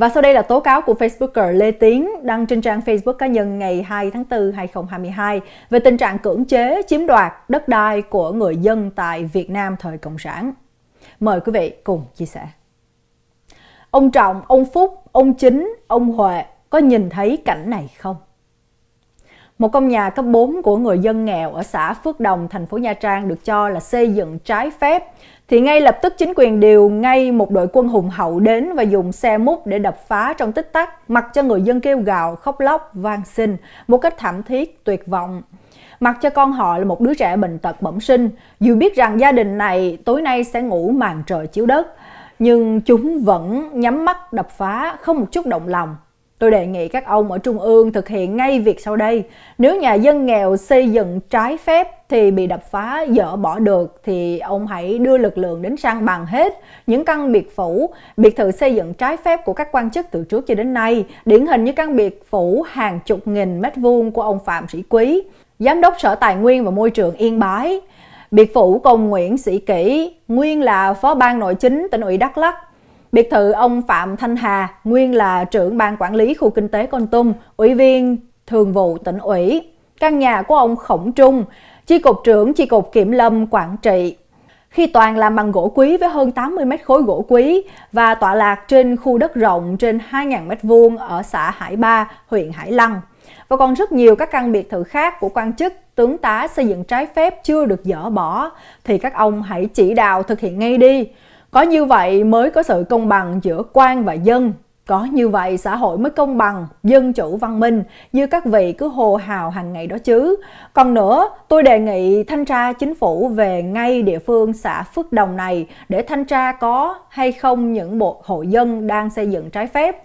Và sau đây là tố cáo của Facebooker Lê Tiến đăng trên trang Facebook cá nhân ngày 2 tháng 4, 2022 về tình trạng cưỡng chế chiếm đoạt đất đai của người dân tại Việt Nam thời Cộng sản. Mời quý vị cùng chia sẻ. Ông Trọng, ông Phúc, ông Chính, ông Huệ có nhìn thấy cảnh này không? Một công nhà cấp 4 của người dân nghèo ở xã Phước Đồng, thành phố Nha Trang được cho là xây dựng trái phép. Thì ngay lập tức chính quyền điều ngay một đội quân hùng hậu đến và dùng xe múc để đập phá trong tích tắc, mặc cho người dân kêu gào, khóc lóc, van xin một cách thảm thiết, tuyệt vọng. Mặc cho con họ là một đứa trẻ bệnh tật bẩm sinh, dù biết rằng gia đình này tối nay sẽ ngủ màn trời chiếu đất, nhưng chúng vẫn nhắm mắt đập phá không một chút động lòng Tôi đề nghị các ông ở Trung ương thực hiện ngay việc sau đây. Nếu nhà dân nghèo xây dựng trái phép thì bị đập phá, dỡ bỏ được thì ông hãy đưa lực lượng đến sang bằng hết những căn biệt phủ, biệt thự xây dựng trái phép của các quan chức từ trước cho đến nay, điển hình như căn biệt phủ hàng chục nghìn mét vuông của ông Phạm Sĩ Quý, Giám đốc Sở Tài nguyên và Môi trường Yên Bái. Biệt phủ cùng Nguyễn Sĩ Kỷ, nguyên là phó ban nội chính tỉnh ủy Đắk Lắk, Biệt thự ông Phạm Thanh Hà, nguyên là trưởng ban quản lý khu kinh tế Con Tum, ủy viên thường vụ tỉnh ủy. Căn nhà của ông Khổng Trung, chi cục trưởng chi cục kiểm lâm quản Trị. Khi toàn làm bằng gỗ quý với hơn 80 mét khối gỗ quý và tọa lạc trên khu đất rộng trên 2.000 mét vuông ở xã Hải Ba, huyện Hải Lăng. Và còn rất nhiều các căn biệt thự khác của quan chức, tướng tá xây dựng trái phép chưa được dỡ bỏ thì các ông hãy chỉ đạo thực hiện ngay đi có như vậy mới có sự công bằng giữa quan và dân. Có như vậy xã hội mới công bằng, dân chủ văn minh như các vị cứ hồ hào hàng ngày đó chứ. Còn nữa, tôi đề nghị thanh tra chính phủ về ngay địa phương xã Phước Đồng này để thanh tra có hay không những bộ hộ dân đang xây dựng trái phép.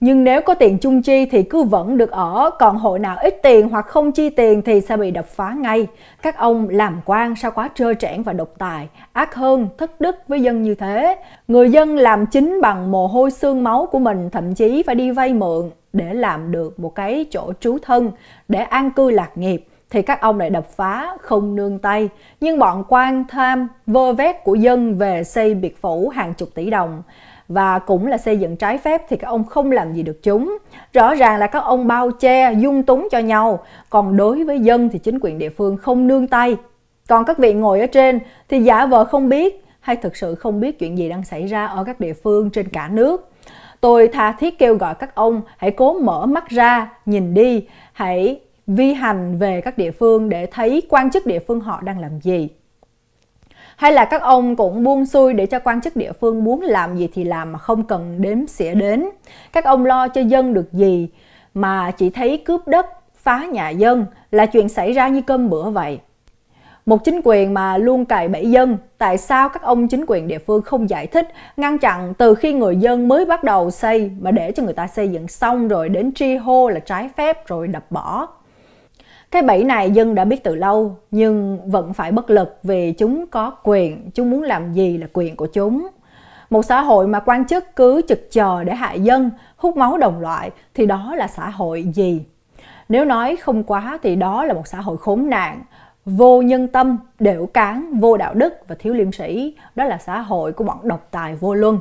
Nhưng nếu có tiền chung chi thì cứ vẫn được ở, còn hội nào ít tiền hoặc không chi tiền thì sẽ bị đập phá ngay. Các ông làm quan sao quá trơ trẽn và độc tài, ác hơn, thất đức với dân như thế. Người dân làm chính bằng mồ hôi xương máu của mình thậm chí phải đi vay mượn để làm được một cái chỗ trú thân, để an cư lạc nghiệp thì các ông lại đập phá không nương tay. Nhưng bọn quan tham vơ vét của dân về xây biệt phủ hàng chục tỷ đồng và cũng là xây dựng trái phép thì các ông không làm gì được chúng. Rõ ràng là các ông bao che, dung túng cho nhau, còn đối với dân thì chính quyền địa phương không nương tay. Còn các vị ngồi ở trên thì giả vờ không biết hay thực sự không biết chuyện gì đang xảy ra ở các địa phương trên cả nước. Tôi tha thiết kêu gọi các ông hãy cố mở mắt ra, nhìn đi, hãy vi hành về các địa phương để thấy quan chức địa phương họ đang làm gì hay là các ông cũng buông xuôi để cho quan chức địa phương muốn làm gì thì làm mà không cần đếm xỉa đến các ông lo cho dân được gì mà chỉ thấy cướp đất phá nhà dân là chuyện xảy ra như cơm bữa vậy một chính quyền mà luôn cài bẫy dân, tại sao các ông chính quyền địa phương không giải thích, ngăn chặn từ khi người dân mới bắt đầu xây mà để cho người ta xây dựng xong rồi đến tri hô là trái phép rồi đập bỏ? Cái bẫy này dân đã biết từ lâu nhưng vẫn phải bất lực vì chúng có quyền, chúng muốn làm gì là quyền của chúng. Một xã hội mà quan chức cứ trực chờ để hại dân, hút máu đồng loại thì đó là xã hội gì? Nếu nói không quá thì đó là một xã hội khốn nạn, vô nhân tâm, đểu cán, vô đạo đức và thiếu liêm sĩ. Đó là xã hội của bọn độc tài vô luân.